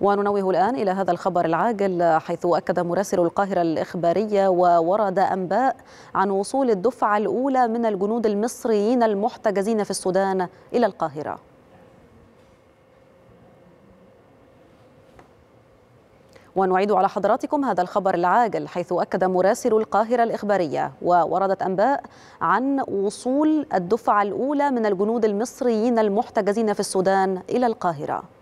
وننوه الآن إلى هذا الخبر العاجل حيث أكد مراسل القاهرة الإخبارية وورد أنباء عن وصول الدفعة الأولى من الجنود المصريين المحتجزين في السودان إلى القاهرة ونعيد على حضراتكم هذا الخبر العاجل حيث أكد مراسل القاهرة الإخبارية ووردت أنباء عن وصول الدفعة الأولى من الجنود المصريين المحتجزين في السودان إلى القاهرة